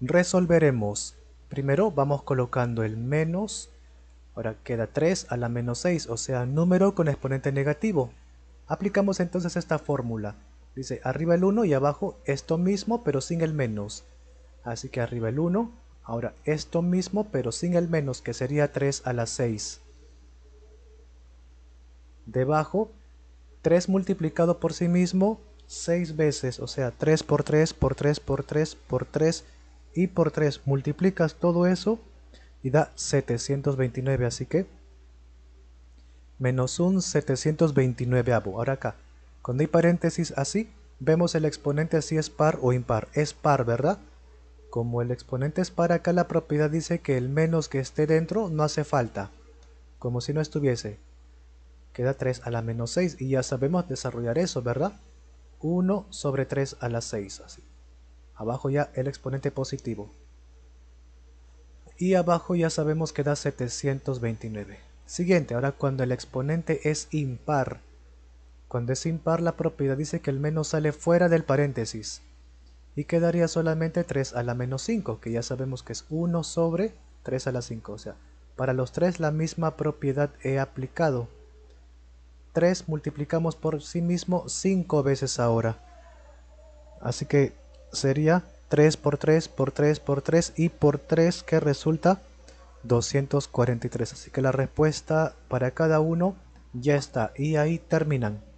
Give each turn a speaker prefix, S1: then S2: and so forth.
S1: resolveremos. Primero vamos colocando el menos, ahora queda 3 a la menos 6, o sea, número con exponente negativo. Aplicamos entonces esta fórmula. Dice arriba el 1 y abajo esto mismo pero sin el menos. Así que arriba el 1, ahora esto mismo pero sin el menos que sería 3 a la 6. Debajo 3 multiplicado por sí mismo 6 veces, o sea 3 por 3 por 3 por 3 por 3 y por 3 multiplicas todo eso y da 729, así que menos un 729 Ahora acá, cuando hay paréntesis así, vemos el exponente si es par o impar. Es par, ¿verdad? Como el exponente es par, acá la propiedad dice que el menos que esté dentro no hace falta, como si no estuviese. Queda 3 a la menos 6 y ya sabemos desarrollar eso, ¿verdad? 1 sobre 3 a la 6, así abajo ya el exponente positivo. Y abajo ya sabemos que da 729. Siguiente, ahora cuando el exponente es impar. Cuando es impar la propiedad dice que el menos sale fuera del paréntesis. Y quedaría solamente 3 a la menos 5, que ya sabemos que es 1 sobre 3 a la 5. O sea, para los 3 la misma propiedad he aplicado. 3 multiplicamos por sí mismo 5 veces ahora. Así que sería 3 por 3 por 3 por 3 y por 3 que resulta 243. Así que la respuesta para cada uno ya está y ahí terminan.